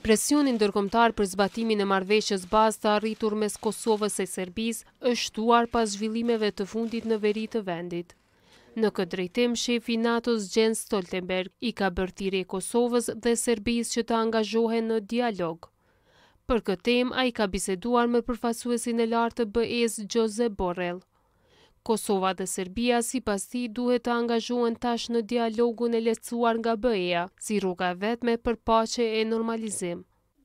Presionin dërkomtar për zbatimin e marveshës bazë të arritur mes Kosovës e Serbis është shtuar pas zhvillimeve të fundit në veri të vendit. Në këtë drejtim, shefi Natos Jens Stoltenberg i ka bërtiri e Kosovës dhe Serbis që të angazhohe në dialog. Për këtë tem, a i ka biseduar me përfasuesin e lartë të BE-s Gjose Borrell. Kosova dhe Serbia si pas ti duhet të angazhohen tash në dialogun e lecuar nga bëja, si rruga vetme për pache e normalizim.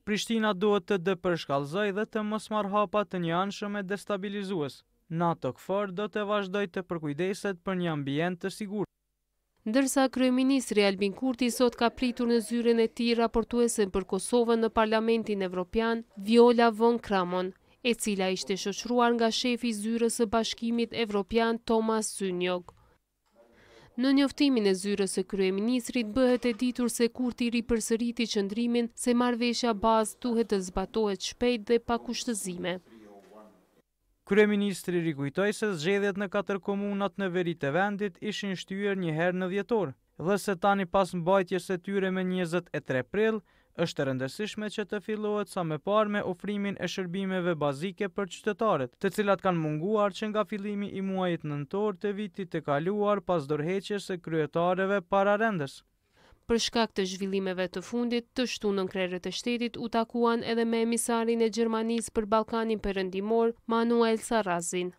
Prishtina duhet të dëpërshkallëzoj dhe të mos hapa të një anshëm e destabilizues. NATO KFOR do të vazhdoj të përkujdeset për një ambient të sigurt. Ndërsa kryeministri Albin Kurti sot ka pritur në zyren e tij raportuesen për Kosovën në Parlamentin Evropian, Viola von Kramon, e cila ishte shoqruar nga shefi zyrës e bashkimit Evropian Thomas Synjog. Në njoftimin e zyrës e kryeministrit bëhet e ditur se kur ti ri përsëriti qëndrimin se marvesha bazë duhet të zbatohet shpejt dhe pa kushtëzime. Kryeministri rikujtoj se zxedhet në katër komunat në veri të vendit ishin shtyër njëherë në djetor, dhe se tani pas mbajtjes e tyre me 23 prill, është e rëndësishme që të fillohet sa më parë me ofrimin e shërbimeve bazike për qytetarët, të cilat kanë munguar që nga fillimi i muajit nëntor të vitit të kaluar pas dorëheqjes së kryetareve para rendës. Për shkak të zhvillimeve të fundit, të shtunën krerët e shtetit u takuan edhe me emisarin e Gjermanisë për Ballkanin Perëndimor, Manuel Sarrazin.